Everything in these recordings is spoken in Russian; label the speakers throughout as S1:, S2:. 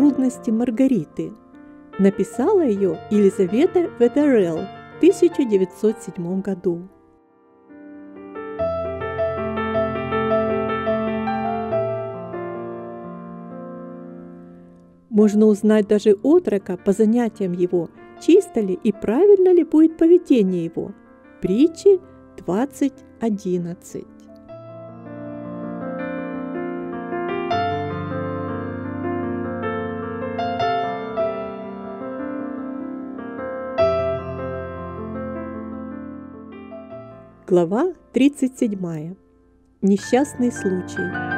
S1: трудности Маргариты. Написала ее Елизавета Ведерел в 1907 году. Можно узнать даже отрока по занятиям его, чисто ли и правильно ли будет поведение его. Притчи 20.11. Глава 37. Несчастный случай.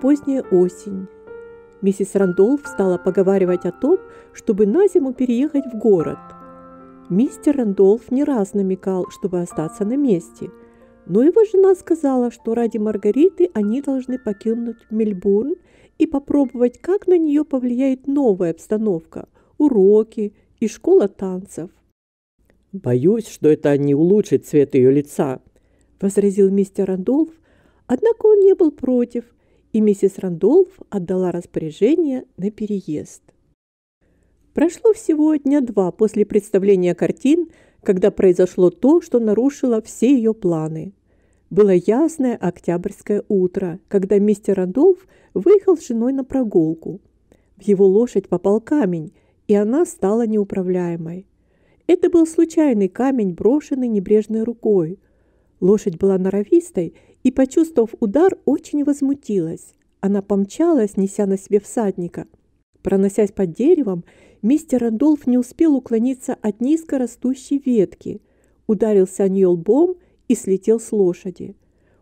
S1: поздняя осень. Миссис Рандолф стала поговаривать о том, чтобы на зиму переехать в город. Мистер Рандолф не раз намекал, чтобы остаться на месте, но его жена сказала, что ради Маргариты они должны покинуть Мельбурн и попробовать, как на нее повлияет новая обстановка, уроки и школа танцев. «Боюсь, что это не улучшит цвет ее лица», – возразил мистер Рандолф, однако он не был против – и миссис Рандолф отдала распоряжение на переезд. Прошло всего дня два после представления картин, когда произошло то, что нарушило все ее планы. Было ясное октябрьское утро, когда мистер Рандолф выехал с женой на прогулку. В его лошадь попал камень, и она стала неуправляемой. Это был случайный камень, брошенный небрежной рукой. Лошадь была норовистой и, почувствовав удар, очень возмутилась. Она помчалась, неся на себе всадника. Проносясь под деревом, мистер Рандолф не успел уклониться от низкорастущей ветки. Ударился о нее лбом и слетел с лошади.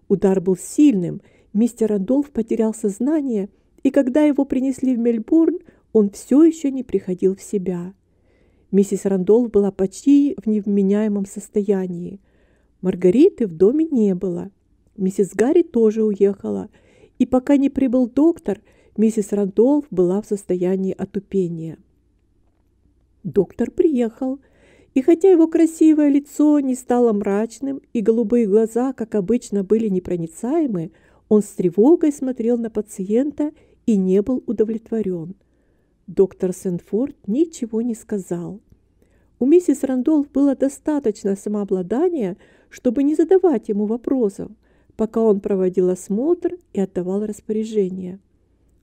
S1: Удар был сильным, мистер Рандолф потерял сознание, и когда его принесли в Мельбурн, он все еще не приходил в себя. Миссис Рандолф была почти в невменяемом состоянии. Маргариты в доме не было – Миссис Гарри тоже уехала. И пока не прибыл доктор, миссис Рандолф была в состоянии отупения. Доктор приехал. И хотя его красивое лицо не стало мрачным и голубые глаза, как обычно, были непроницаемы, он с тревогой смотрел на пациента и не был удовлетворен. Доктор Сенфорд ничего не сказал. У миссис Рандолф было достаточно самообладания, чтобы не задавать ему вопросов – пока он проводил осмотр и отдавал распоряжения.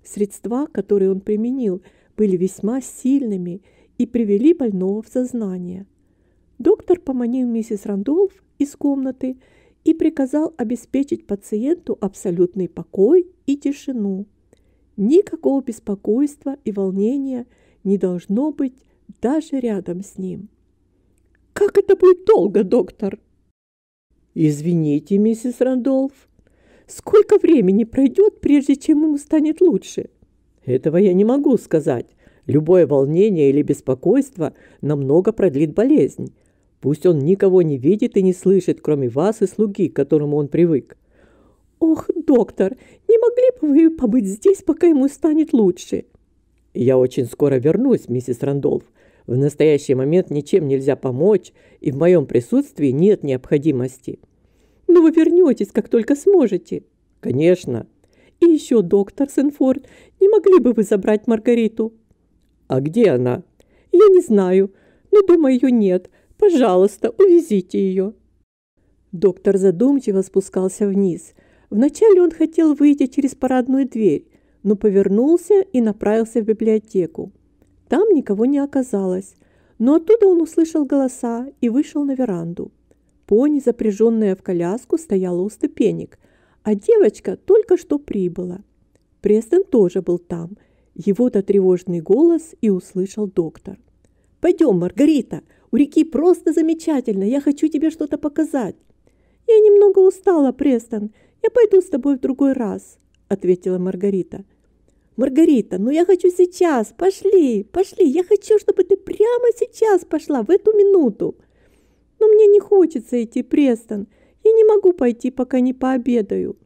S1: Средства, которые он применил, были весьма сильными и привели больного в сознание. Доктор поманил миссис Рандолф из комнаты и приказал обеспечить пациенту абсолютный покой и тишину. Никакого беспокойства и волнения не должно быть даже рядом с ним. «Как это будет долго, доктор?» «Извините, миссис Рандолф, сколько времени пройдет, прежде чем ему станет лучше?» «Этого я не могу сказать. Любое волнение или беспокойство намного продлит болезнь. Пусть он никого не видит и не слышит, кроме вас и слуги, к которому он привык». «Ох, доктор, не могли бы вы побыть здесь, пока ему станет лучше?» «Я очень скоро вернусь, миссис Рандолф. В настоящий момент ничем нельзя помочь, и в моем присутствии нет необходимости. Но «Ну, вы вернетесь, как только сможете. Конечно. И еще, доктор Сенфорд, не могли бы вы забрать Маргариту? А где она? Я не знаю, но дома ее нет. Пожалуйста, увезите ее. Доктор задумчиво спускался вниз. Вначале он хотел выйти через парадную дверь, но повернулся и направился в библиотеку. Там никого не оказалось, но оттуда он услышал голоса и вышел на веранду. Пони, запряженная в коляску, стояла у ступенек, а девочка только что прибыла. Престон тоже был там. Его-то тревожный голос и услышал доктор. «Пойдем, Маргарита, у реки просто замечательно, я хочу тебе что-то показать». «Я немного устала, Престон, я пойду с тобой в другой раз», – ответила Маргарита – Маргарита, ну я хочу сейчас, пошли, пошли, я хочу, чтобы ты прямо сейчас пошла, в эту минуту. Но мне не хочется идти, Престон, я не могу пойти, пока не пообедаю.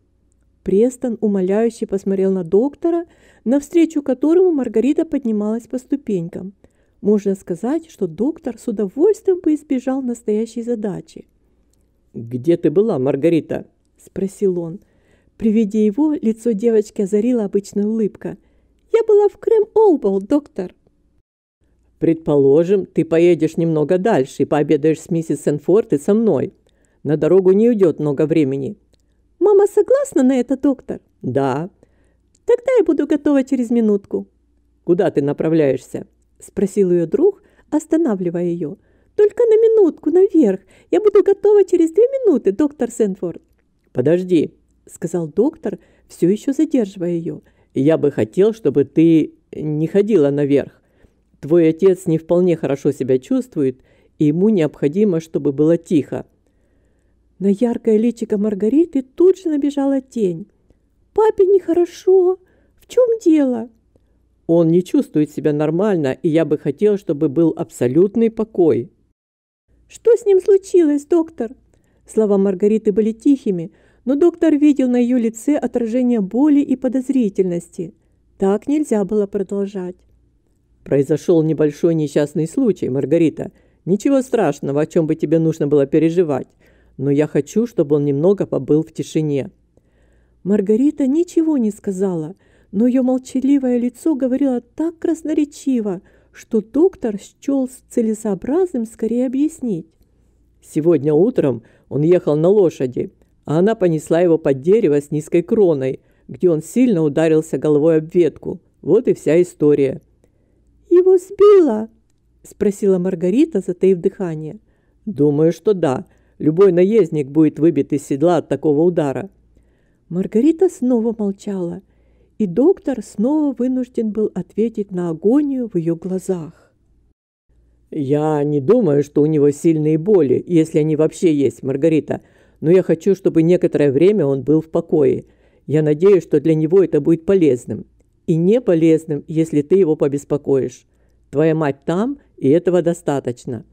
S1: Престон умоляюще посмотрел на доктора, навстречу которому Маргарита поднималась по ступенькам. Можно сказать, что доктор с удовольствием бы избежал настоящей задачи. «Где ты была, Маргарита?» – спросил он. При виде его лицо девочки озарила обычная улыбка. «Я была в Крем-Олбол, доктор!» «Предположим, ты поедешь немного дальше и пообедаешь с миссис Сенфорд и со мной. На дорогу не уйдет много времени». «Мама согласна на это, доктор?» «Да». «Тогда я буду готова через минутку». «Куда ты направляешься?» – спросил ее друг, останавливая ее. «Только на минутку, наверх. Я буду готова через две минуты, доктор Сенфорд». «Подожди, сказал доктор, все еще задерживая ее. «Я бы хотел, чтобы ты не ходила наверх. Твой отец не вполне хорошо себя чувствует, и ему необходимо, чтобы было тихо». На яркое личико Маргариты тут же набежала тень. «Папе нехорошо. В чем дело?» «Он не чувствует себя нормально, и я бы хотел, чтобы был абсолютный покой». «Что с ним случилось, доктор?» Слова Маргариты были тихими, но доктор видел на ее лице отражение боли и подозрительности. Так нельзя было продолжать. «Произошел небольшой несчастный случай, Маргарита. Ничего страшного, о чем бы тебе нужно было переживать. Но я хочу, чтобы он немного побыл в тишине». Маргарита ничего не сказала, но ее молчаливое лицо говорило так красноречиво, что доктор счел с целесообразным скорее объяснить. «Сегодня утром он ехал на лошади а она понесла его под дерево с низкой кроной, где он сильно ударился головой об ветку. Вот и вся история. «Его сбила?» – спросила Маргарита, затаив дыхание. «Думаю, что да. Любой наездник будет выбит из седла от такого удара». Маргарита снова молчала, и доктор снова вынужден был ответить на агонию в ее глазах. «Я не думаю, что у него сильные боли, если они вообще есть, Маргарита но я хочу, чтобы некоторое время он был в покое. Я надеюсь, что для него это будет полезным. И не полезным, если ты его побеспокоишь. Твоя мать там, и этого достаточно».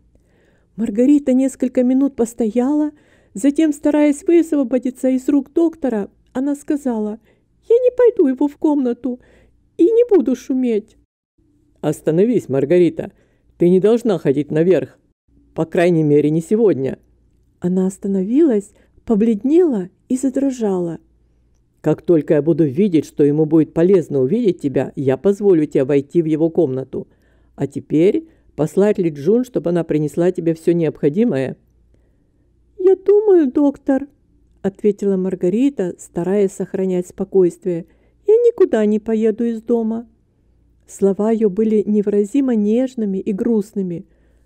S1: Маргарита несколько минут постояла, затем, стараясь высвободиться из рук доктора, она сказала, «Я не пойду его в комнату и не буду шуметь». «Остановись, Маргарита, ты не должна ходить наверх, по крайней мере, не сегодня. Она остановилась, побледнела и задрожала. «Как только я буду видеть, что ему будет полезно увидеть тебя, я позволю тебе войти в его комнату. А теперь послать Ли Джун, чтобы она принесла тебе все необходимое?» «Я думаю, доктор», — ответила Маргарита, стараясь сохранять спокойствие, — «я никуда не поеду из дома». Слова ее были невразимо нежными и грустными.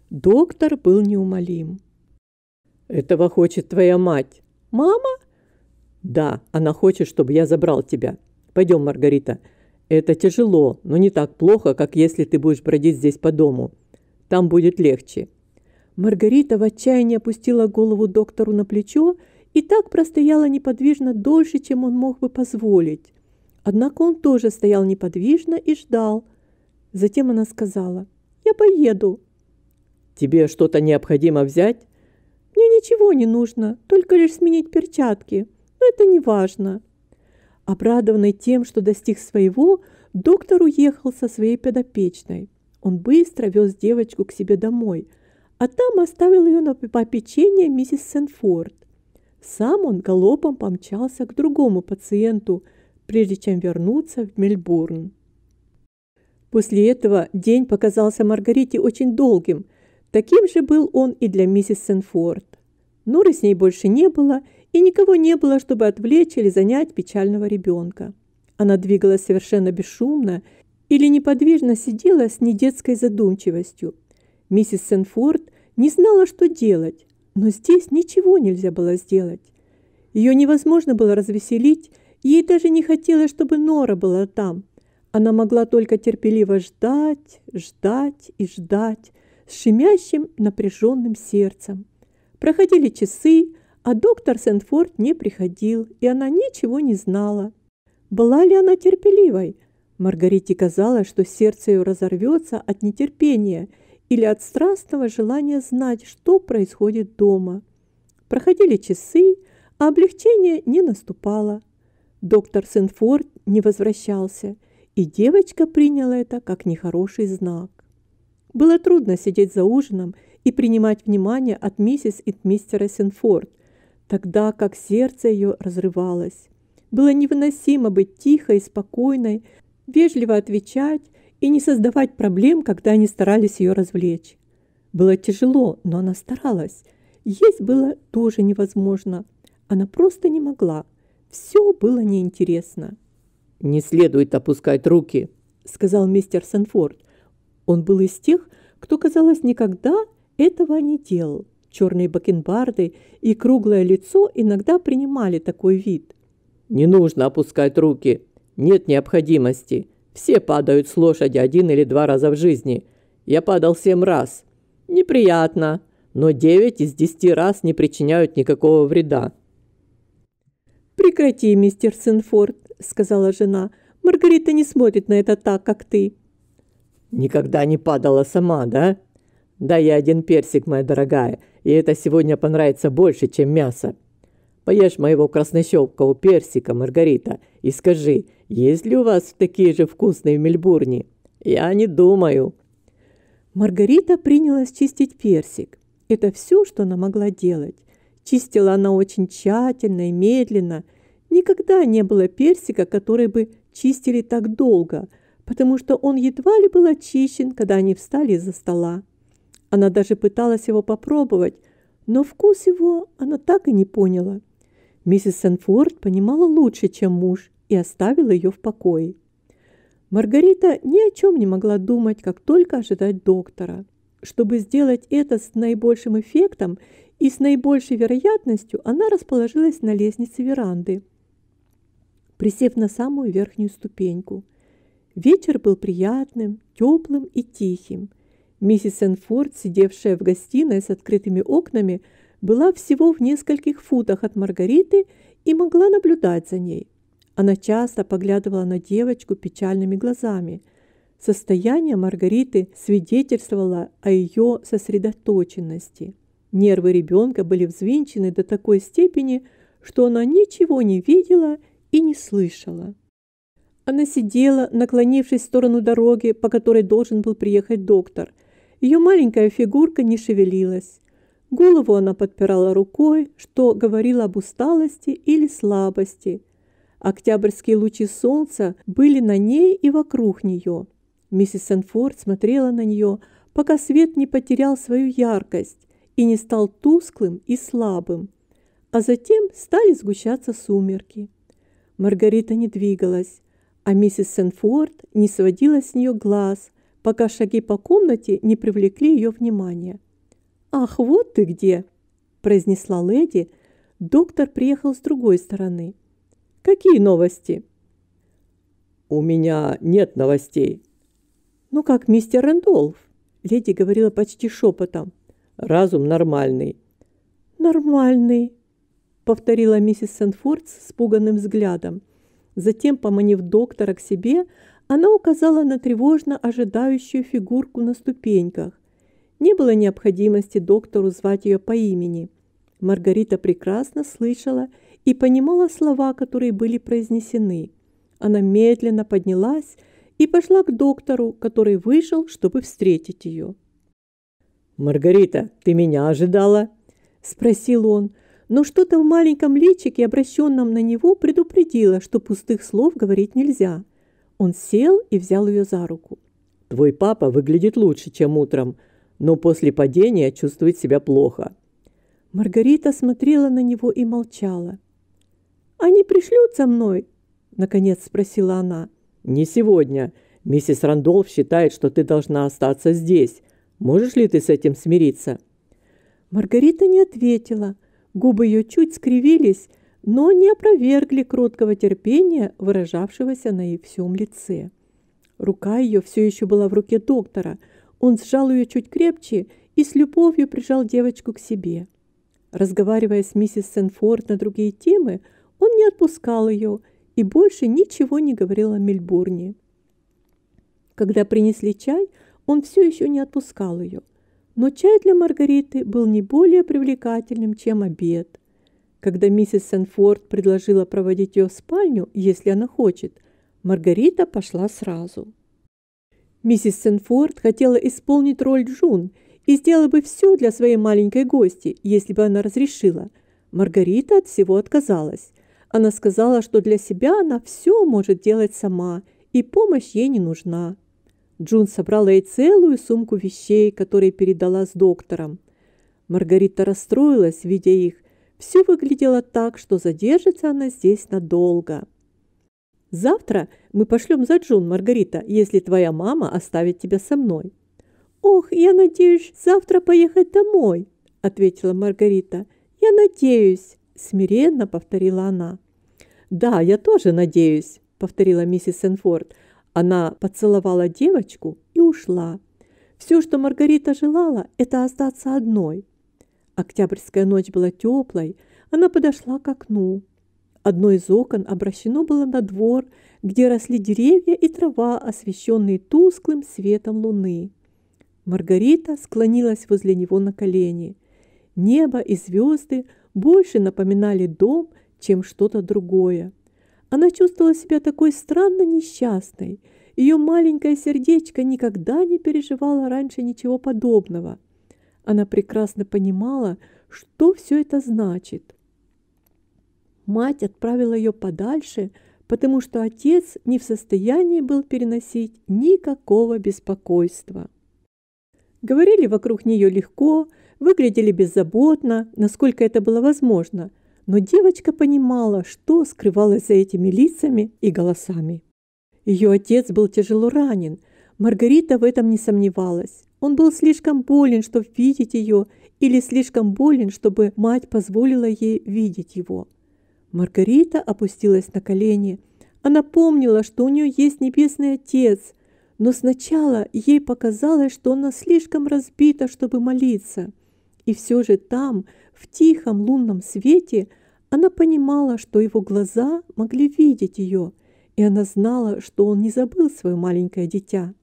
S1: Доктор был неумолим. Этого хочет твоя мать. Мама? Да, она хочет, чтобы я забрал тебя. Пойдем, Маргарита. Это тяжело, но не так плохо, как если ты будешь бродить здесь по дому. Там будет легче. Маргарита в отчаянии опустила голову доктору на плечо и так простояла неподвижно дольше, чем он мог бы позволить. Однако он тоже стоял неподвижно и ждал. Затем она сказала, «Я поеду». «Тебе что-то необходимо взять?» Мне ничего не нужно, только лишь сменить перчатки, но это не важно». Обрадованный тем, что достиг своего, доктор уехал со своей подопечной. Он быстро вез девочку к себе домой, а там оставил ее на попечение миссис Сенфорд. Сам он голопом помчался к другому пациенту, прежде чем вернуться в Мельбурн. После этого день показался Маргарите очень долгим – Таким же был он и для миссис Сенфорд. Норы с ней больше не было, и никого не было, чтобы отвлечь или занять печального ребенка. Она двигалась совершенно бесшумно или неподвижно сидела с недетской задумчивостью. Миссис Сенфорд не знала, что делать, но здесь ничего нельзя было сделать. Ее невозможно было развеселить, ей даже не хотелось, чтобы Нора была там. Она могла только терпеливо ждать, ждать и ждать, с щемящим напряженным сердцем. Проходили часы, а доктор Сентфорд не приходил, и она ничего не знала. Была ли она терпеливой? Маргарите казалось, что сердце ее разорвется от нетерпения или от страстного желания знать, что происходит дома. Проходили часы, а облегчение не наступало. Доктор Сентфорд не возвращался, и девочка приняла это как нехороший знак. Было трудно сидеть за ужином и принимать внимание от миссис и мистера Сенфорд, тогда как сердце ее разрывалось. Было невыносимо быть тихой и спокойной, вежливо отвечать и не создавать проблем, когда они старались ее развлечь. Было тяжело, но она старалась. Есть было тоже невозможно. Она просто не могла. Все было неинтересно. «Не следует опускать руки», — сказал мистер Сенфорд. Он был из тех, кто, казалось, никогда этого не делал. Черные бакенбарды и круглое лицо иногда принимали такой вид. «Не нужно опускать руки. Нет необходимости. Все падают с лошади один или два раза в жизни. Я падал семь раз. Неприятно, но девять из десяти раз не причиняют никакого вреда». «Прекрати, мистер Сенфорд», — сказала жена. «Маргарита не смотрит на это так, как ты». Никогда не падала сама, да? Да я один персик, моя дорогая, и это сегодня понравится больше, чем мясо. Поешь моего краснощёпкого персика, Маргарита, и скажи, есть ли у вас такие же вкусные в Мельбурне? Я не думаю. Маргарита принялась чистить персик. Это все, что она могла делать. Чистила она очень тщательно и медленно. Никогда не было персика, который бы чистили так долго – потому что он едва ли был очищен, когда они встали из-за стола. Она даже пыталась его попробовать, но вкус его она так и не поняла. Миссис Сенфорд понимала лучше, чем муж, и оставила ее в покое. Маргарита ни о чем не могла думать, как только ожидать доктора. Чтобы сделать это с наибольшим эффектом и с наибольшей вероятностью, она расположилась на лестнице веранды, присев на самую верхнюю ступеньку – Вечер был приятным, теплым и тихим. Миссис Энфорд, сидевшая в гостиной с открытыми окнами, была всего в нескольких футах от Маргариты и могла наблюдать за ней. Она часто поглядывала на девочку печальными глазами. Состояние Маргариты свидетельствовало о ее сосредоточенности. Нервы ребенка были взвинчены до такой степени, что она ничего не видела и не слышала. Она сидела, наклонившись в сторону дороги, по которой должен был приехать доктор. Ее маленькая фигурка не шевелилась. Голову она подпирала рукой, что говорило об усталости или слабости. Октябрьские лучи солнца были на ней и вокруг нее. Миссис Сенфорд смотрела на нее, пока свет не потерял свою яркость и не стал тусклым и слабым. А затем стали сгущаться сумерки. Маргарита не двигалась а миссис Сенфорд не сводила с нее глаз, пока шаги по комнате не привлекли ее внимание. «Ах, вот ты где!» – произнесла леди. Доктор приехал с другой стороны. «Какие новости?» «У меня нет новостей». «Ну как, мистер Рэндолф?» – леди говорила почти шепотом. «Разум нормальный». «Нормальный», – повторила миссис Сенфорд с испуганным взглядом. Затем, поманив доктора к себе, она указала на тревожно ожидающую фигурку на ступеньках. Не было необходимости доктору звать ее по имени. Маргарита прекрасно слышала и понимала слова, которые были произнесены. Она медленно поднялась и пошла к доктору, который вышел, чтобы встретить ее. «Маргарита, ты меня ожидала?» – спросил он – но что-то в маленьком личике, обращенном на него, предупредило, что пустых слов говорить нельзя. Он сел и взял ее за руку. «Твой папа выглядит лучше, чем утром, но после падения чувствует себя плохо». Маргарита смотрела на него и молчала. «Они пришлют за мной?» – наконец спросила она. «Не сегодня. Миссис Рандолф считает, что ты должна остаться здесь. Можешь ли ты с этим смириться?» Маргарита не ответила – Губы ее чуть скривились, но не опровергли кроткого терпения, выражавшегося на ее всем лице. Рука ее все еще была в руке доктора. Он сжал ее чуть крепче и с любовью прижал девочку к себе. Разговаривая с миссис Сенфорд на другие темы, он не отпускал ее и больше ничего не говорил о Мельбурне. Когда принесли чай, он все еще не отпускал ее. Но чай для Маргариты был не более привлекательным, чем обед. Когда миссис Сенфорд предложила проводить ее в спальню, если она хочет, Маргарита пошла сразу. Миссис Сенфорд хотела исполнить роль Джун и сделала бы все для своей маленькой гости, если бы она разрешила. Маргарита от всего отказалась. Она сказала, что для себя она все может делать сама, и помощь ей не нужна. Джун собрала ей целую сумку вещей, которые передала с доктором. Маргарита расстроилась, видя их. Все выглядело так, что задержится она здесь надолго. «Завтра мы пошлем за Джун, Маргарита, если твоя мама оставит тебя со мной». «Ох, я надеюсь завтра поехать домой», – ответила Маргарита. «Я надеюсь», – смиренно повторила она. «Да, я тоже надеюсь», – повторила миссис Энфорд. Она поцеловала девочку и ушла. Все, что Маргарита желала, это остаться одной. Октябрьская ночь была теплой, она подошла к окну. Одно из окон обращено было на двор, где росли деревья и трава, освещенные тусклым светом луны. Маргарита склонилась возле него на колени. Небо и звезды больше напоминали дом, чем что-то другое. Она чувствовала себя такой странно несчастной. Ее маленькое сердечко никогда не переживало раньше ничего подобного. Она прекрасно понимала, что все это значит. Мать отправила ее подальше, потому что отец не в состоянии был переносить никакого беспокойства. Говорили вокруг нее легко, выглядели беззаботно, насколько это было возможно – но девочка понимала, что скрывалось за этими лицами и голосами. Ее отец был тяжело ранен. Маргарита в этом не сомневалась. Он был слишком болен, чтобы видеть ее, или слишком болен, чтобы мать позволила ей видеть его. Маргарита опустилась на колени. Она помнила, что у нее есть Небесный Отец, но сначала ей показалось, что она слишком разбита, чтобы молиться. И все же там, в тихом лунном свете, она понимала, что его глаза могли видеть ее, и она знала, что он не забыл свое маленькое дитя.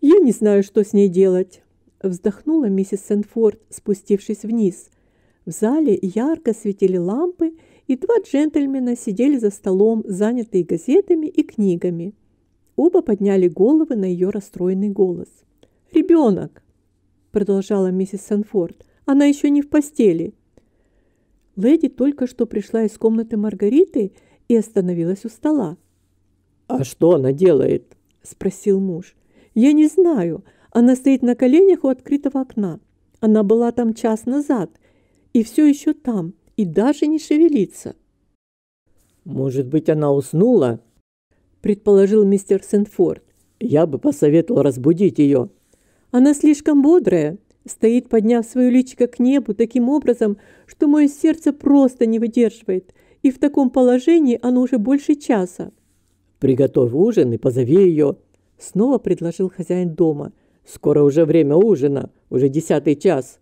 S1: «Я не знаю, что с ней делать», – вздохнула миссис Сенфорд, спустившись вниз. В зале ярко светили лампы, и два джентльмена сидели за столом, занятые газетами и книгами. Оба подняли головы на ее расстроенный голос. «Ребенок!» – продолжала миссис Сенфорд. «Она еще не в постели. Леди только что пришла из комнаты Маргариты и остановилась у стола. «А что она делает?» – спросил муж. «Я не знаю. Она стоит на коленях у открытого окна. Она была там час назад и все еще там, и даже не шевелится». «Может быть, она уснула?» – предположил мистер Сенфорд. «Я бы посоветовал разбудить ее». «Она слишком бодрая», Стоит, подняв свое личико к небу таким образом, что мое сердце просто не выдерживает, и в таком положении оно уже больше часа. «Приготовь ужин и позови ее», — снова предложил хозяин дома. «Скоро уже время ужина, уже десятый час».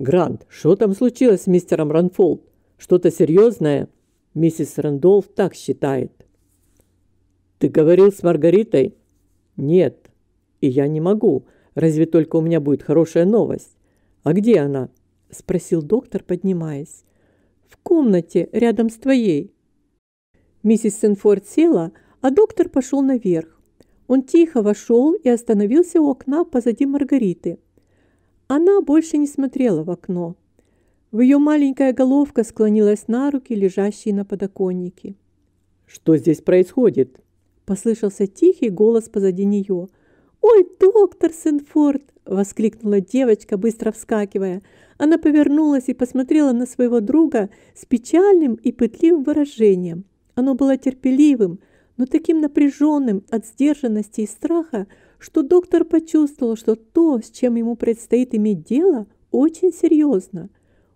S1: «Грант, что там случилось с мистером Ранфолд? Что-то серьезное?» Миссис Рандолф так считает. «Ты говорил с Маргаритой?» «Нет, и я не могу. Разве только у меня будет хорошая новость. А где она? Спросил доктор, поднимаясь. В комнате, рядом с твоей. Миссис Сенфорд села, а доктор пошел наверх. Он тихо вошел и остановился у окна позади Маргариты. Она больше не смотрела в окно. В ее маленькая головка склонилась на руки, лежащие на подоконнике. «Что здесь происходит?» Послышался тихий голос позади нее – «Ой, доктор Сенфорд!» – воскликнула девочка, быстро вскакивая. Она повернулась и посмотрела на своего друга с печальным и пытливым выражением. Оно было терпеливым, но таким напряженным от сдержанности и страха, что доктор почувствовал, что то, с чем ему предстоит иметь дело, очень серьезно.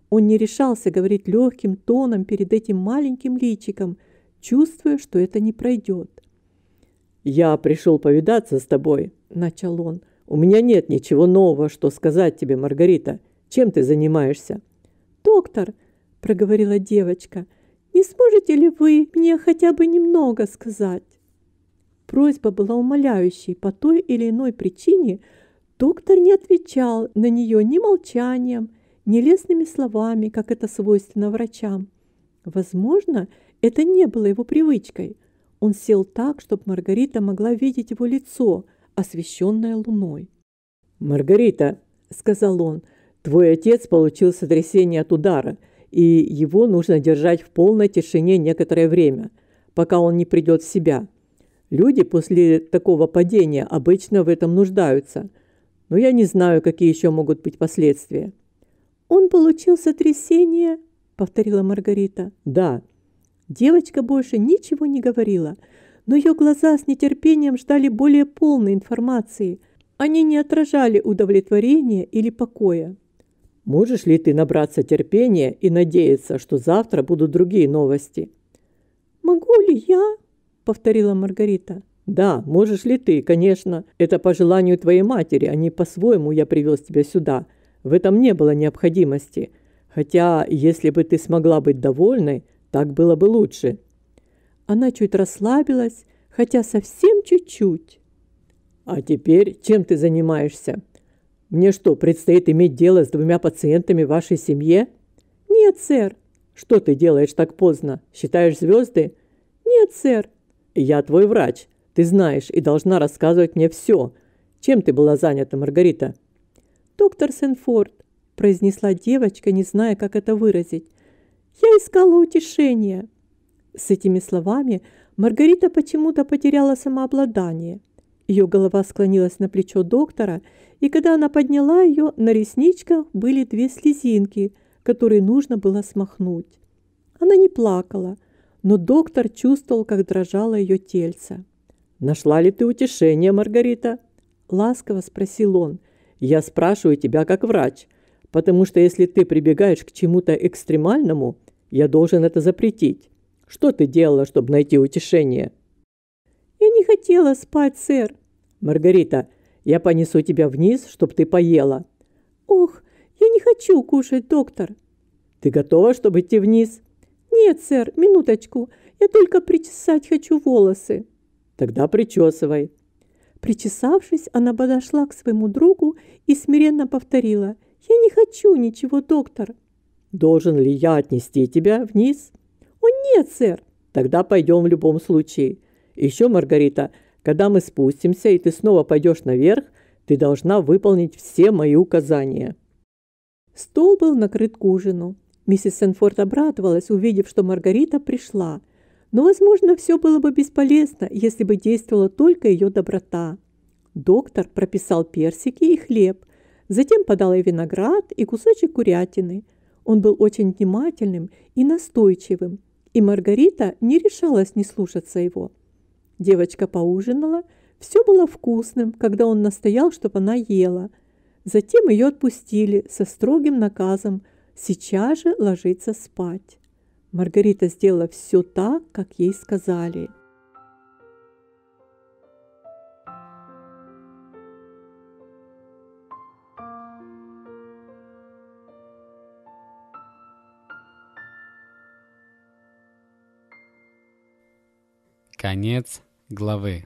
S1: Он не решался говорить легким тоном перед этим маленьким личиком, чувствуя, что это не пройдет. «Я пришел повидаться с тобой», – начал он. «У меня нет ничего нового, что сказать тебе, Маргарита. Чем ты занимаешься?» «Доктор», – проговорила девочка, – «не сможете ли вы мне хотя бы немного сказать?» Просьба была умоляющей. По той или иной причине доктор не отвечал на нее ни молчанием, ни лестными словами, как это свойственно врачам. Возможно, это не было его привычкой – он сел так, чтобы Маргарита могла видеть его лицо, освещенное луной. «Маргарита», — сказал он, — «твой отец получил сотрясение от удара, и его нужно держать в полной тишине некоторое время, пока он не придет в себя. Люди после такого падения обычно в этом нуждаются, но я не знаю, какие еще могут быть последствия». «Он получил сотрясение?» — повторила Маргарита. «Да, Девочка больше ничего не говорила, но ее глаза с нетерпением ждали более полной информации. Они не отражали удовлетворения или покоя. «Можешь ли ты набраться терпения и надеяться, что завтра будут другие новости?» «Могу ли я?» – повторила Маргарита. «Да, можешь ли ты, конечно. Это по желанию твоей матери, а не по-своему я привез тебя сюда. В этом не было необходимости. Хотя, если бы ты смогла быть довольной, так было бы лучше. Она чуть расслабилась, хотя совсем чуть-чуть. А теперь чем ты занимаешься? Мне что, предстоит иметь дело с двумя пациентами в вашей семье? Нет, сэр. Что ты делаешь так поздно? Считаешь звезды? Нет, сэр. Я твой врач. Ты знаешь и должна рассказывать мне все. Чем ты была занята, Маргарита? Доктор Сенфорд, произнесла девочка, не зная, как это выразить. Я искала утешения». С этими словами Маргарита почему-то потеряла самообладание. Ее голова склонилась на плечо доктора, и когда она подняла ее, на ресничках были две слезинки, которые нужно было смахнуть. Она не плакала, но доктор чувствовал, как дрожало ее тельце. «Нашла ли ты утешение, Маргарита?» – ласково спросил он. «Я спрашиваю тебя как врач, потому что если ты прибегаешь к чему-то экстремальному – я должен это запретить. Что ты делала, чтобы найти утешение?» «Я не хотела спать, сэр». «Маргарита, я понесу тебя вниз, чтобы ты поела». «Ох, я не хочу кушать, доктор». «Ты готова, чтобы идти вниз?» «Нет, сэр, минуточку. Я только причесать хочу волосы». «Тогда причесывай». Причесавшись, она подошла к своему другу и смиренно повторила. «Я не хочу ничего, доктор». Должен ли я отнести тебя вниз? О, нет, сэр. Тогда пойдем в любом случае. Еще, Маргарита, когда мы спустимся и ты снова пойдешь наверх, ты должна выполнить все мои указания. Стол был накрыт к ужину. Миссис Сенфорд обрадовалась, увидев, что Маргарита пришла. Но, возможно, все было бы бесполезно, если бы действовала только ее доброта. Доктор прописал персики и хлеб, затем подал ей виноград и кусочек курятины – он был очень внимательным и настойчивым, и Маргарита не решалась не слушаться его. Девочка поужинала, все было вкусным, когда он настоял, чтобы она ела. Затем ее отпустили со строгим наказом сейчас же ложиться спать. Маргарита сделала все так, как ей сказали – Конец главы.